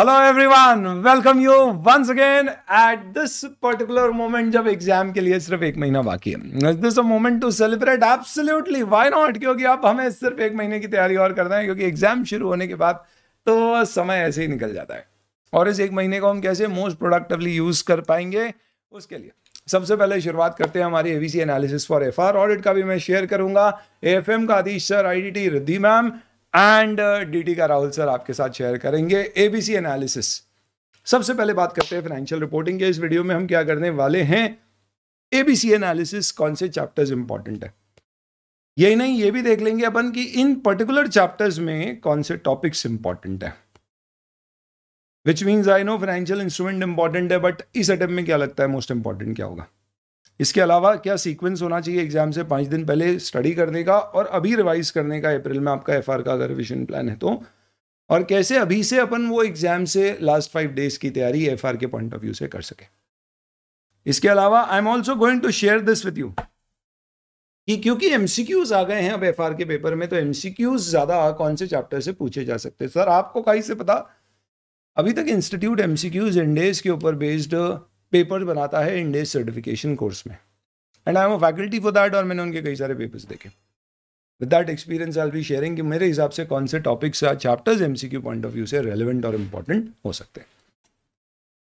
Hello everyone welcome you once again at this particular moment जब exam के लिए सिर्फ एक महीना बाकी है this a moment to celebrate absolutely why not क्योंकि अब हमें सिर्फ एक महीने की तैयारी और करना है क्योंकि एग्जाम शुरू होने के बाद तो समय ऐसे ही निकल जाता है और इस एक महीने को हम कैसे मोस्ट प्रोडक्टिवली यूज कर पाएंगे उसके लिए सबसे पहले शुरुआत करते हैं हमारी ABC analysis for F audit का भी मैं शेयर करूंगा एएफएम का Adish sir IDT Riddhi ma'am and DT uh, का राहुल सर आपके साथ शेयर करेंगे एबीसी एनालिसिस सबसे पहले बात करते हैं फाइनेंशियल रिपोर्टिंग के इस वीडियो में हम क्या करने वाले हैं एबीसी एनालिसिस कौन से चैप्टर्स इंपॉर्टेंट है यही नहीं ये भी देख लेंगे अपन कि इन पर्टिकुलर चैप्टर्स में कौन से टॉपिक्स इंपॉर्टेंट है which means I know financial instrument important है बट इस अटेम्प में क्या लगता है मोस्ट इंपॉर्टेंट क्या होगा इसके अलावा क्या सीक्वेंस होना चाहिए एग्जाम से पाँच दिन पहले स्टडी करने का और अभी रिवाइज करने का अप्रैल में आपका एफ का अगर रिविजन प्लान है तो और कैसे अभी से अपन वो एग्जाम से लास्ट फाइव डेज की तैयारी एफ के पॉइंट ऑफ व्यू से कर सके इसके अलावा I am also going to share this with you कि क्योंकि एम आ गए हैं अब एफ के पेपर में तो एम ज़्यादा कौन से चैप्टर से पूछे जा सकते हैं सर आपको कहीं से पता अभी तक इंस्टीट्यूट एम सी क्यूज के ऊपर बेस्ड पेपर बनाता है इंडे सर्टिफिकेशन कोर्स में and I am a faculty for that और मैंने उनके कई सारे पेपर्स देखे with that experience I be sharing कि मेरे हिसाब से कौन से टॉपिक्स या chapters M C Q point of view से रेलिवेंट और इम्पॉर्टेंट हो सकते हैं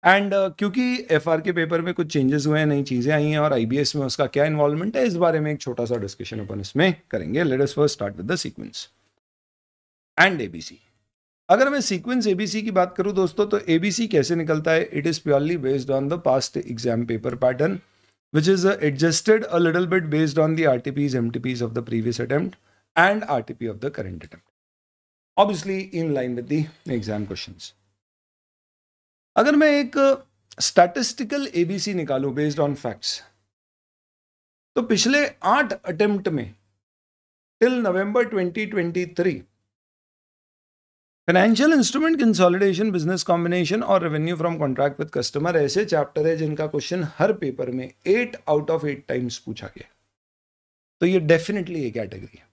एंड uh, क्योंकि एफ आर के पेपर में कुछ चेंजेस हुए हैं नई चीज़ें आई हैं और आई बी एस में उसका क्या इन्वॉल्वमेंट है इस बारे में एक छोटा सा डिस्कशन अपन इसमें करेंगे let's first start with the sequence and A B C अगर मैं सीक्वेंस एबीसी की बात करूं दोस्तों तो एबीसी कैसे निकलता है it is purely based on the past exam paper pattern which is adjusted a little bit based on the R T Ps M T Ps of the previous attempt and R T P of the current attempt obviously in line with the exam question अगर मैं एक statistical ABC निकालू based on facts तो पिछले आठ attempt में till November 2023 financial instrument consolidation business combination और revenue from contract with customer ऐसे चैप्टर है जिनका क्वेश्चन हर पेपर में eight out of eight times पूछा गया तो ये डेफिनेटली ये कैटेगरी है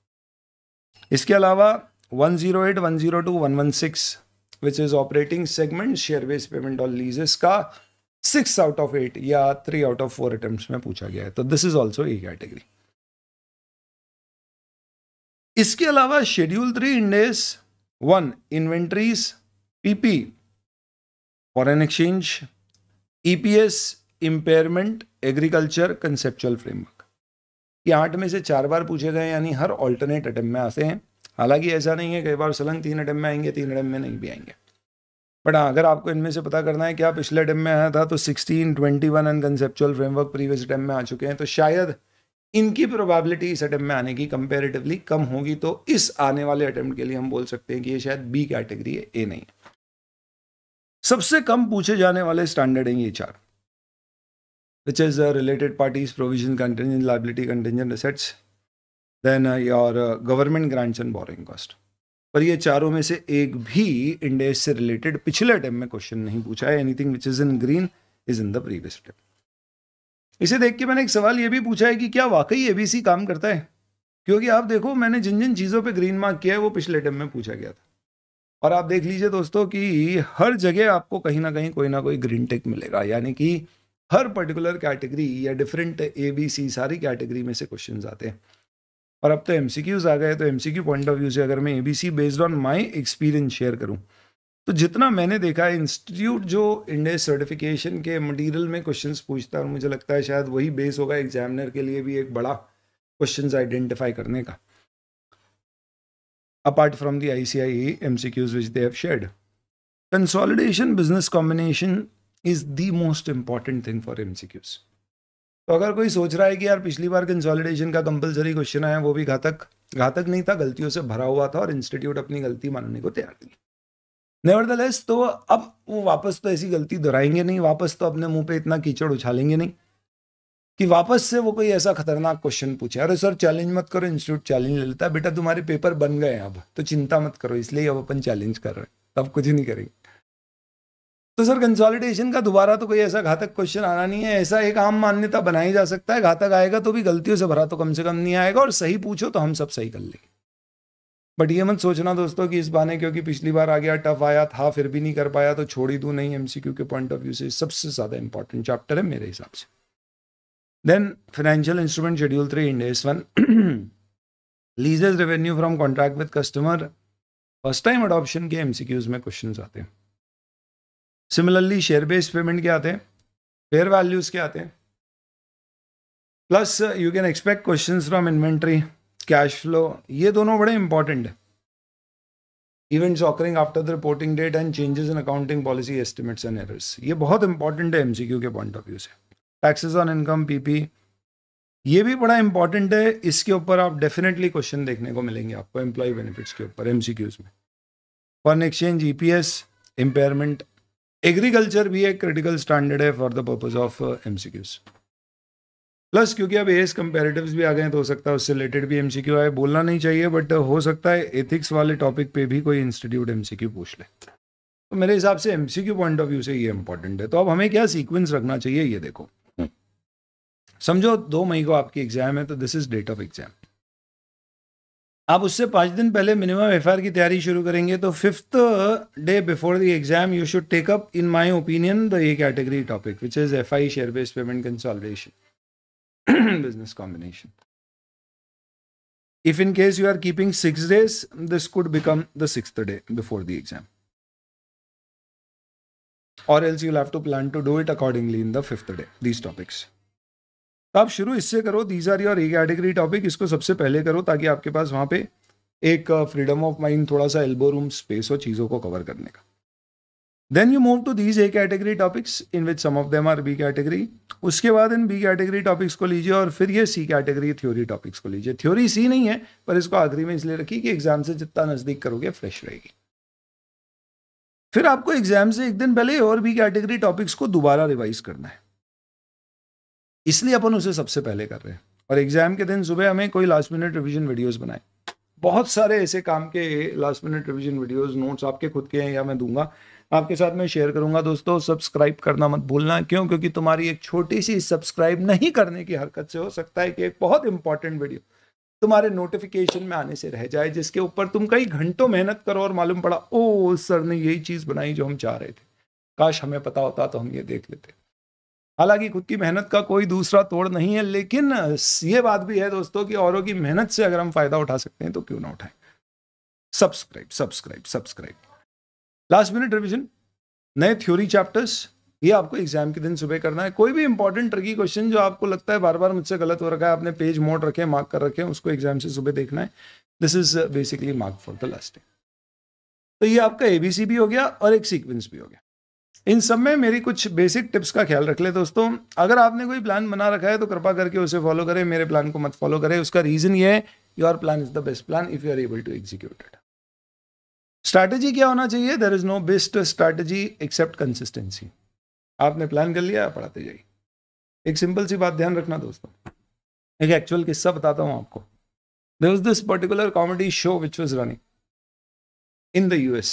इसके अलावा 108, 102, is operating segment share base payment और लीजेस का सिक्स आउट ऑफ एट या three out of four attempt में पूछा गया है तो this is also A category इसके अलावा schedule three Ind AS one inventories PP foreign exchange EPS impairment agriculture conceptual framework ये आठ में से चार बार पूछे गए यानी हर ऑल्टरनेट अटैम्प में आते हैं हालांकि ऐसा नहीं है कई बार सलंग तीन अटैम्प में आएंगे तीन अटैम्प में नहीं भी आएंगे बट हाँ अगर आपको इनमें से पता करना है कि आप पिछले अटैम्प में आया था तो sixteen twenty one and conceptual framework previous attempt में आ चुके हैं तो शायद इनकी प्रोबेबिलिटी इस अटैम्प्ट में आने की कंपेरेटिवली कम होगी तो इस आने वाले अटैम्प्ट के लिए हम बोल सकते हैं कि ये शायद बी कैटेगरी है ए नहीं सबसे कम पूछे जाने वाले स्टैंडर्ड हैं ये चार which is related parties provision contingent liability contingent contingent then your government your and borrowing cost पर ये चारों में से एक भी इंडेज से रिलेटेड पिछले अटैम्प में क्वेश्चन नहीं पूछा है anything which is in green is in the previous attempt इसे देख के मैंने एक सवाल ये भी पूछा है कि क्या वाकई एबीसी काम करता है क्योंकि आप देखो मैंने जिन जिन चीज़ों पे ग्रीन मार्क किया है वो पिछले टाइम में पूछा गया था और आप देख लीजिए दोस्तों कि हर जगह आपको कहीं ना कहीं कोई ना कोई ग्रीन टेक मिलेगा यानी कि हर पर्टिकुलर कैटेगरी या डिफरेंट ए बी सी सारी कैटेगरी में से क्वेश्चन आते हैं और अब तो एम आ गए तो एम पॉइंट ऑफ व्यू से अगर मैं A B C based on my experience share करूँ तो जितना मैंने देखा इंस्टीट्यूट जो इंडिया सर्टिफिकेशन के मटेरियल में क्वेश्चंस पूछता है और मुझे लगता है शायद वही बेस होगा एग्जामिनर के लिए भी एक बड़ा क्वेश्चंस आइडेंटिफाई करने का apart from the ICAI MCQs which they have shared consolidation business combination is the most important thing for MCQs तो अगर कोई सोच रहा है कि यार पिछली बार कंसोलिडेशन का कंपलसरी क्वेश्चन आया वो भी घातक घातक नहीं था गलतियों से भरा हुआ था और इंस्टीट्यूट अपनी गलती मानने को तैयार नहीं नेवरदलेस तो अब वो वापस तो ऐसी गलती दोहराएंगे नहीं वापस तो अपने मुंह पे इतना कीचड़ उछालेंगे नहीं कि वापस से वो कोई ऐसा खतरनाक क्वेश्चन पूछे अरे सर चैलेंज मत करो इंस्टीट्यूट चैलेंज ले लेता है बेटा तुम्हारे पेपर बन गए अब तो चिंता मत करो इसलिए अब अपन चैलेंज कर रहे हैं अब कुछ नहीं करेंगे तो सर कंसोलिडेशन का दोबारा तो कोई ऐसा घातक क्वेश्चन आना नहीं है ऐसा एक आम मान्यता बनाई जा सकता है घातक आएगा तो भी गलतियों से भरा तो कम से कम नहीं आएगा और सही पूछो तो हम सब सही कर लेंगे बट ये मत सोचना दोस्तों कि इस बहाने क्योंकि पिछली बार आ गया टफ आया था फिर भी नहीं कर पाया तो छोड़ ही दू नहीं एमसीक्यू के पॉइंट ऑफ व्यू से सबसे ज़्यादा इंपॉर्टेंट चैप्टर है मेरे हिसाब से then financial instrument schedule three Ind AS one leases revenue from contract with customer first time adoption के एमसीक्यूज में क्वेश्चन आते हैं सिमिलरली शेयर बेस्ड पेमेंट के आते हैं फेयर वैल्यूज के आते हैं plus you can expect question from inventory cash flow ये दोनों बड़े इंपॉर्टेंट हैं events occurring after the reporting date and changes in accounting policy estimates and errors ये बहुत इंपॉर्टेंट है एमसीक्यू के पॉइंट ऑफ व्यू से टैक्सेस ऑन इनकम पीपी ये भी बड़ा इंपॉर्टेंट है इसके ऊपर आप डेफिनेटली क्वेश्चन देखने को मिलेंगे आपको एम्प्लॉय बेनिफिट्स के ऊपर एम में foreign exchange E P S impairment agriculture भी एक क्रिटिकल स्टैंडर्ड है for the purpose of M C Qs plus क्योंकि अब एस कंपेरेटिव भी आ गए तो हो सकता है उससे रिलेटेड भी एमसीक्यू आए बोलना नहीं चाहिए बट uh, हो सकता है एथिक्स वाले टॉपिक पे भी कोई इंस्टीट्यूट एमसीक्यू पूछ ले तो मेरे हिसाब से एमसीक्यू पॉइंट ऑफ व्यू से ये इंपॉर्टेंट है तो अब हमें क्या सीक्वेंस रखना चाहिए ये देखो हम्म। समझो दो मई को आपकी एग्जाम है तो this is date of exam आप उससे पाँच दिन पहले मिनिमम एफ की तैयारी शुरू करेंगे तो fifth day before the exam you should take up in my opinion the category topic which is F I share based payment consolidation business combination. If in case you are keeping six days, this could become the sixth day before the exam. Or else you'll have to plan to do it accordingly in the fifth day, these topics. तो आप शुरू इससे करो these are your A category topic इसको सबसे पहले करो ताकि आपके पास वहाँ पे एक फ्रीडम ऑफ माइंड थोड़ा सा एल्बो रूम स्पेस हो चीज़ों को कवर करने का then you move to these A category topics in which some of them are B category उसके बाद इन बी कैटेगरी टॉपिक्स को लीजिए और फिर ये सी कैटेगरी थ्योरी टॉपिक्स को लीजिए थ्योरी सी नहीं है पर इसको आखिरी में इसलिए रखी कि एग्जाम से जितना नज़दीक करोगे फ्रेश रहेगी फिर आपको एग्जाम से एक दिन पहले और बी कैटेगरी टॉपिक्स को दोबारा रिवाइज करना है इसलिए अपन उसे सबसे पहले कर रहे हैं और एग्जाम के दिन सुबह हमें कोई लास्ट मिनट रिविजन वीडियोज बनाए बहुत सारे ऐसे काम के last minute revision videos notes आपके खुद के हैं या मैं दूंगा आपके साथ मैं शेयर करूंगा दोस्तों सब्सक्राइब करना मत भूलना क्यों क्योंकि तुम्हारी एक छोटी सी सब्सक्राइब नहीं करने की हरकत से हो सकता है कि एक बहुत इंपॉर्टेंट वीडियो तुम्हारे नोटिफिकेशन में आने से रह जाए जिसके ऊपर तुम कई घंटों मेहनत करो और मालूम पड़ा ओ सर ने यही चीज़ बनाई जो हम चाह रहे थे काश हमें पता होता तो हम ये देख लेते हालांकि खुद की मेहनत का कोई दूसरा तोड़ नहीं है लेकिन ये बात भी है दोस्तों कि औरों की मेहनत से अगर हम फायदा उठा सकते हैं तो क्यों ना उठाएं subscribe subscribe subscribe last minute revision नए थ्योरी चैप्टर्स ये आपको एग्जाम के दिन सुबह करना है कोई भी इंपॉर्टेंट ट्रिकी क्वेश्चन जो आपको लगता है बार बार मुझसे गलत हो रखा है आपने पेज मोड़ रखे मार्क कर रखे उसको एग्जाम से सुबह देखना है this is basically mark for the last time तो ये आपका एबीसी भी हो गया और एक सीक्वेंस भी हो गया इन सब में मेरी कुछ बेसिक टिप्स का ख्याल रख ले दोस्तों अगर आपने कोई प्लान बना रखा है तो कृपा करके उसे फॉलो करें मेरे प्लान को मत फॉलो करें उसका रीज़न ये है your plan is the best plan if you are able to execute it strategy क्या होना चाहिए there is no best strategy except consistency आपने प्लान कर लिया पढ़ाते जाइए एक सिंपल सी बात ध्यान रखना दोस्तों एक एक्चुअल किस्सा बताता हूँ आपको there was this particular comedy show which was running in the U S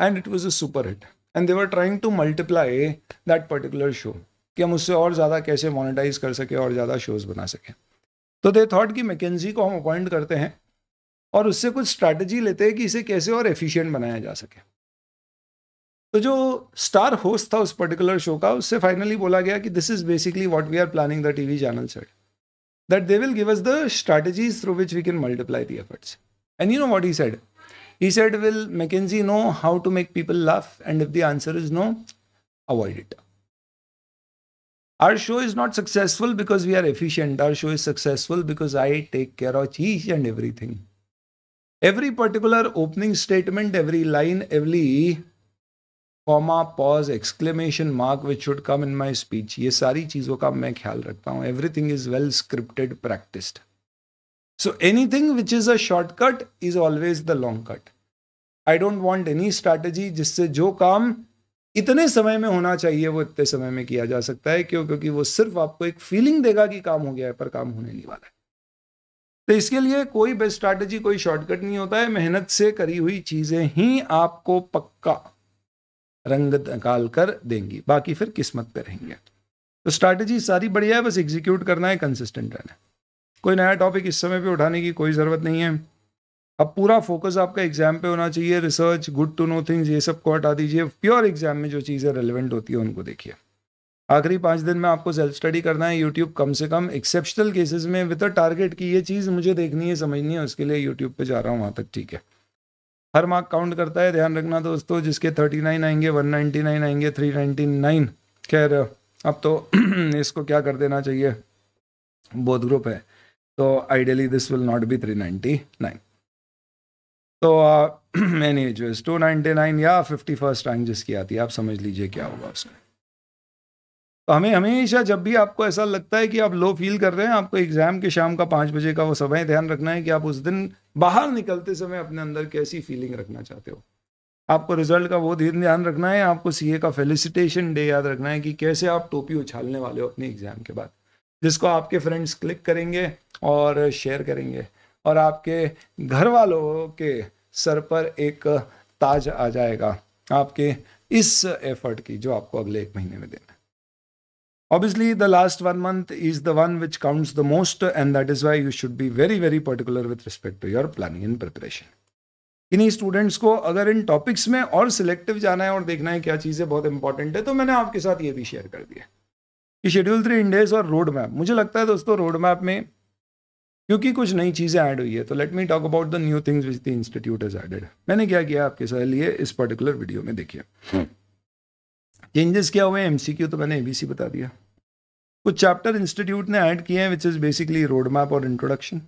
and it was a super hit and they were trying to multiply that particular show कि हम उससे और ज़्यादा कैसे मोनिटाइज कर सकें और ज़्यादा शोज़ बना सकें तो दे थॉट कि मैकेजी को हम अपॉइंट करते हैं और उससे कुछ स्ट्रैटेजी लेते हैं कि इसे कैसे और एफिशिएंट बनाया जा सके तो जो स्टार होस्ट था उस पर्टिकुलर शो का उससे फाइनली बोला गया कि this is basically what we are planning the TV channel set that they will give us the strategies through which we can multiply the efforts and you know what he said he said will McKenzie know how to make people laugh and if the answer is no avoid it our show is not successful because we are efficient our show is successful because i take care of each and everything every particular opening statement every line every comma pause exclamation mark which should come in my speech ये सारी चीज़ों का मैं ख्याल रखता हूँ everything is well scripted practised so anything which is a shortcut is always the long cut I don't want any strategy जिससे जो काम इतने समय में होना चाहिए वो इतने समय में किया जा सकता है क्यों क्योंकि वो सिर्फ आपको एक फीलिंग देगा कि काम हो गया है पर काम होने नहीं वाला है तो इसके लिए कोई बेस्ट स्ट्रैटेजी कोई शॉर्टकट नहीं होता है मेहनत से करी हुई चीज़ें ही आपको पक्का रंग निकाल कर देंगी बाकी फिर किस्मत पे रहेंगे तो स्ट्रैटेजी सारी बढ़िया है बस एग्जीक्यूट करना है कंसिस्टेंट रहना है कोई नया टॉपिक इस समय पे उठाने की कोई ज़रूरत नहीं है अब पूरा फोकस आपका एग्जाम पे होना चाहिए research good to know things ये सब को हटा दीजिए प्योर एग्जाम में जो चीज़ें रेलिवेंट होती है उनको देखिए आखिरी पाँच दिन में आपको सेल्फ स्टडी करना है यूट्यूब कम से कम एक्सेप्शनल केसेस में विद अ टारगेट की ये चीज़ मुझे देखनी है समझनी है उसके लिए यूट्यूब पे जा रहा हूँ वहाँ तक ठीक है हर मार्क काउंट करता है ध्यान रखना दोस्तों जिसके थर्टी नाइन आएंगे वन नाइन्टी नाइन आएंगे थ्री नाइन्टी नाइन खैर अब तो इसको क्या कर देना चाहिए बोध ग्रुप है तो ideally this will not be three ninety nine तो मैंने जो टू नाइन्टी नाइन या फिफ्टी फर्स्ट रैंक जिसकी आती है आप समझ लीजिए क्या होगा उसका तो हमें हमेशा जब भी आपको ऐसा लगता है कि आप लो फील कर रहे हैं आपको एग्ज़ाम के शाम का पाँच बजे का वो समय ध्यान रखना है कि आप उस दिन बाहर निकलते समय अपने अंदर कैसी फीलिंग रखना चाहते हो आपको रिजल्ट का वो दिन ध्यान रखना है आपको सीए का फेलिसिटेशन डे याद रखना है कि कैसे आप टोपी उछालने वाले हो अपने एग्ज़ाम के बाद जिसको आपके फ्रेंड्स क्लिक करेंगे और शेयर करेंगे और आपके घर वालों के सर पर एक ताज आ जाएगा आपके इस एफर्ट की जो आपको अगले एक महीने में देना Obviously, the last one month is the one which counts the most, and that is why you should be very, very particular with respect to your planning and preparation. इन्हीं स्टूडेंट्स को अगर इन टॉपिक्स में और selective जाना है और देखना है क्या चीज़ें बहुत इंपॉर्टेंट है तो मैंने आपके साथ ये भी शेयर कर दिया कि शेड्यूल थ्री इंडेज और रोड मैप मुझे लगता है दोस्तों रोड मैप में क्योंकि कुछ नई चीज़ें ऐड हुई है तो let me talk about the new things which the institute is added मैंने क्या किया आपके लिए इस पर्टिकुलर वीडियो में देखिए हम्म। चेंजेस क्या हुए एम तो मैंने ए बता दिया कुछ चैप्टर इंस्टीट्यूट ने ऐड किए हैं which is basically road map और introduction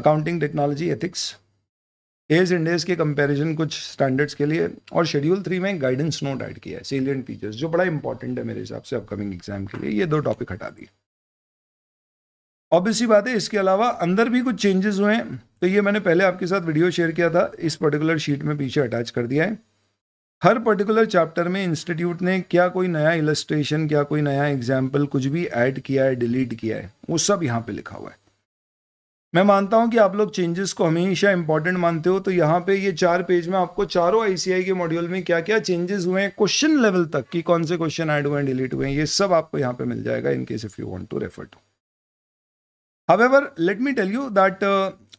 accounting technology ethics as इंडेज के कंपैरिजन कुछ स्टैंडर्ड्स के लिए और शेड्यूल थ्री में गाइडेंस नोट ऐड किया है सेलियंट फीचर्स जो बड़ा इंपॉर्टेंट है मेरे हिसाब से अपकमिंग एग्जाम के लिए ये दो टॉपिक हटा दिए ऑब्वियसली बात है इसके अलावा अंदर भी कुछ चेंजेस हुए हैं तो ये मैंने पहले आपके साथ वीडियो शेयर किया था इस पर्टिकुलर शीट में पीछे अटैच कर दिया है हर पर्टिकुलर चैप्टर में इंस्टीट्यूट ने क्या कोई नया इलस्ट्रेशन क्या कोई नया एग्जाम्पल कुछ भी ऐड किया है डिलीट किया है वो सब यहाँ पे लिखा हुआ है मैं मानता हूँ कि आप लोग चेंजेस को हमेशा इंपॉर्टेंट मानते हो तो यहाँ पे ये चार पेज में आपको चारों आईसीआई के मॉड्यूल में क्या क्या चेंजेस हुए हैं क्वेश्चन लेवल तक कि कौन से क्वेश्चन ऐड हुए हैं डिलीट हुए हैं ये सब आपको यहाँ पे मिल जाएगा in case if you want to refer to However, let me tell you that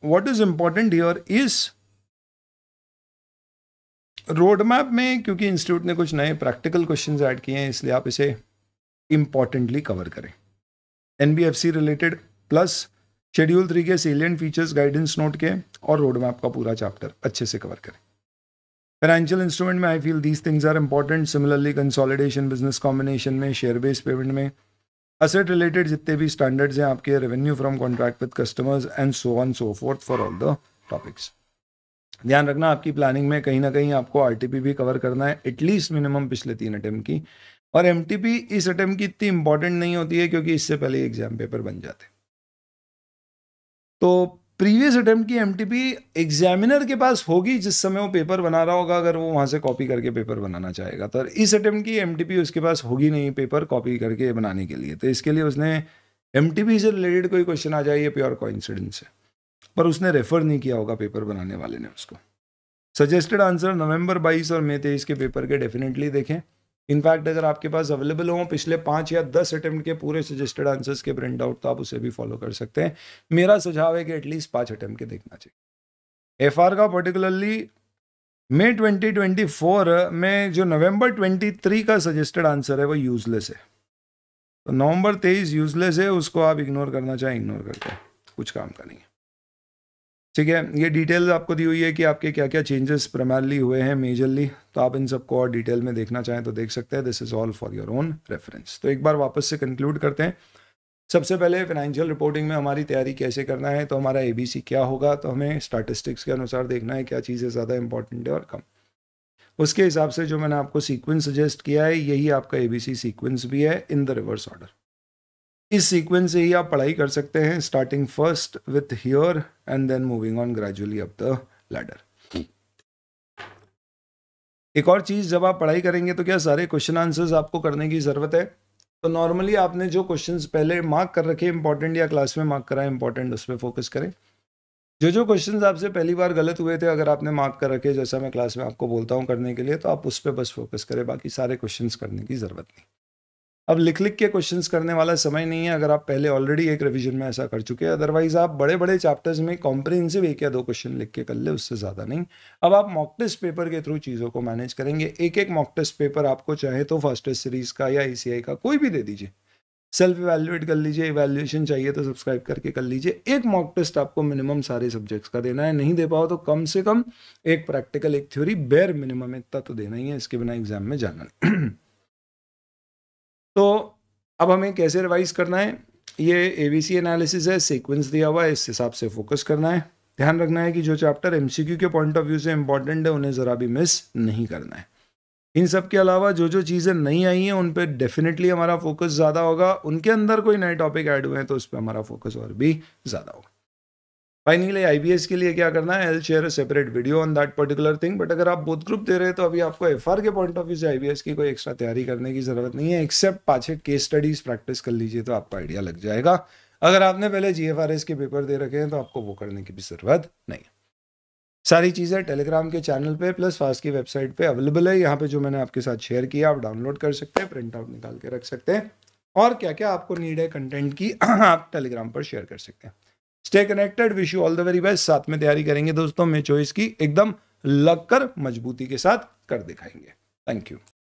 what is important important is road map में क्योंकि इंस्टीट्यूट ने कुछ नए प्रैक्टिकल क्वेश्चन ऐड किए हैं इसलिए आप इसे इम्पॉर्टेंटली कवर करें एन रिलेटेड प्लस शेड्यूल थ्री के सेलियंट फीचर्स गाइडेंस नोट के और रोड मैप का पूरा चैप्टर अच्छे से कवर करें फाइनेंशियल इंस्ट्रूमेंट में I feel these things are important similarly consolidation business combination में शेयर बेस्ड पेमेंट में असेट रिलेटेड जितने भी स्टैंडर्ड्स हैं आपके revenue from contract with customers and so on so forth for all the topics ध्यान रखना आपकी प्लानिंग में कहीं ना कहीं आपको आर भी कवर करना है एटलीस्ट मिनिमम पिछले तीन अटैम्प्ट की और एम इस अटैम्प्ट की इतनी इंपॉर्टेंट नहीं होती है क्योंकि इससे पहले एग्जाम पेपर बन जाते तो प्रीवियस अटैम्प्ट की एम एग्जामिनर के पास होगी जिस समय वो पेपर बना रहा होगा अगर वो वहाँ से कॉपी करके पेपर बनाना चाहेगा तो इस अटैम्प्ट की एम उसके पास होगी नहीं पेपर कॉपी करके बनाने के लिए तो इसके लिए उसने एम से रिलेटेड कोई क्वेश्चन आ जाए ये प्योर कॉइंसिडेंस है पर उसने रेफर नहीं किया होगा पेपर बनाने वाले ने उसको सजेस्टेड आंसर नवंबर 22 और मई तेईस के पेपर के डेफिनेटली देखें इनफैक्ट अगर आपके पास अवेलेबल हो पिछले पाँच या दस अटैम्प्ट के पूरे सजेस्टेड आंसर्स के प्रिंट आउट तो आप उसे भी फॉलो कर सकते हैं मेरा सुझाव है कि एटलीस्ट पाँच अटैम्प्ट के देखना चाहिए एफ का पर्टिकुलरली मई 2024 में जो नवंबर 23 का सजेस्टेड आंसर है वो यूजलेस है तो नवंबर 23 यूजलेस है उसको आप इग्नोर करना चाहें इग्नोर करते हैं कुछ काम का नहीं है ठीक है ये डिटेल्स आपको दी हुई है कि आपके क्या क्या चेंजेस प्राइमरली हुए हैं मेजरली तो आप इन सबको और डिटेल में देखना चाहें तो देख सकते हैं this is all for your own reference तो एक बार वापस से कंक्लूड करते हैं सबसे पहले फाइनेंशियल रिपोर्टिंग में हमारी तैयारी कैसे करना है तो हमारा ए क्या होगा तो हमें स्टाटिस्टिक्स के अनुसार देखना है क्या चीज़ें ज़्यादा इंपॉर्टेंट है और कम उसके हिसाब से जो मैंने आपको सीक्वेंस सजेस्ट किया है यही आपका ए सीक्वेंस भी है इन द रिवर्स ऑर्डर इस सीक्वेंस से ही आप पढ़ाई कर सकते हैं starting first with here and then moving on gradually up the ladder एक और चीज़ जब आप पढ़ाई करेंगे तो क्या सारे क्वेश्चन आंसर्स आपको करने की ज़रूरत है तो नॉर्मली आपने जो क्वेश्चन पहले मार्क कर रखे इंपॉर्टेंट या क्लास में मार्क करा इंपॉर्टेंट उस पर फोकस करें जो जो क्वेश्चन आपसे पहली बार गलत हुए थे अगर आपने मार्क कर रखे जैसा मैं क्लास में आपको बोलता हूँ करने के लिए तो आप उस पर बस फोकस करें बाकी सारे क्वेश्चन करने की ज़रूरत नहीं अब लिख लिख के क्वेश्चंस करने वाला समय नहीं है अगर आप पहले ऑलरेडी एक रिवीजन में ऐसा कर चुके हैं अदरवाइज आप बड़े बड़े चैप्टर्स में कॉम्प्रिहेंसिव एक या दो क्वेश्चन लिख के कर ले उससे ज़्यादा नहीं अब आप मॉक टेस्ट पेपर के थ्रू चीज़ों को मैनेज करेंगे एक एक मॉक टेस्ट पेपर आपको चाहे तो फर्स्टेस्ट सीरीज़ का या ए का कोई भी दे दीजिए सेल्फ इवेल्युएट कर लीजिए इवेल्युएशन चाहिए तो सब्सक्राइब करके कर लीजिए एक मॉक टेस्ट आपको मिनिमम सारे सब्जेक्ट्स का देना है नहीं दे पाओ तो कम से कम एक प्रैक्टिकल एक थ्योरी बेर मिनिमम इतना तो देना ही है इसके बिना एग्जाम में जाना नहीं तो अब हमें कैसे रिवाइज करना है ये ए बी सी एनालिसिस है सीक्वेंस दिया हुआ है इस हिसाब से फोकस करना है ध्यान रखना है कि जो चैप्टर एम सी क्यू के पॉइंट ऑफ व्यू से इंपॉर्टेंट है उन्हें ज़रा भी मिस नहीं करना है इन सब के अलावा जो जो चीज़ें नहीं आई हैं उन पर डेफिनेटली हमारा फोकस ज़्यादा होगा उनके अंदर कोई नए टॉपिक ऐड हुए हैं तो उस पर हमारा फोकस और भी ज़्यादा होगा फाइनली आई के लिए क्या करना है I'll share separate video on that particular thing but अगर आप बोथ ग्रुप दे रहे हैं तो अभी आपको एफ के पॉइंट ऑफ व्यू से आई की कोई एक्स्ट्रा तैयारी करने की जरूरत नहीं है एक्सेप्ट पाछे केस स्टडीज प्रैक्टिस कर लीजिए तो आपको आइडिया लग जाएगा अगर आपने पहले जी के पेपर दे रखे हैं तो आपको वो करने की भी जरूरत नहीं है सारी चीज़ें टेलीग्राम के चैनल पे प्लस फास्ट की वेबसाइट पे अवेलेबल है यहाँ पे जो मैंने आपके साथ शेयर किया आप डाउनलोड कर सकते हैं प्रिंट आउट निकाल के रख सकते हैं और क्या क्या आपको नीड है कंटेंट की आप टेलीग्राम पर शेयर कर सकते हैं stay connected wish you all the very best साथ में तैयारी करेंगे दोस्तों मैं चॉइस की एकदम लगकर मजबूती के साथ कर दिखाएंगे थैंक यू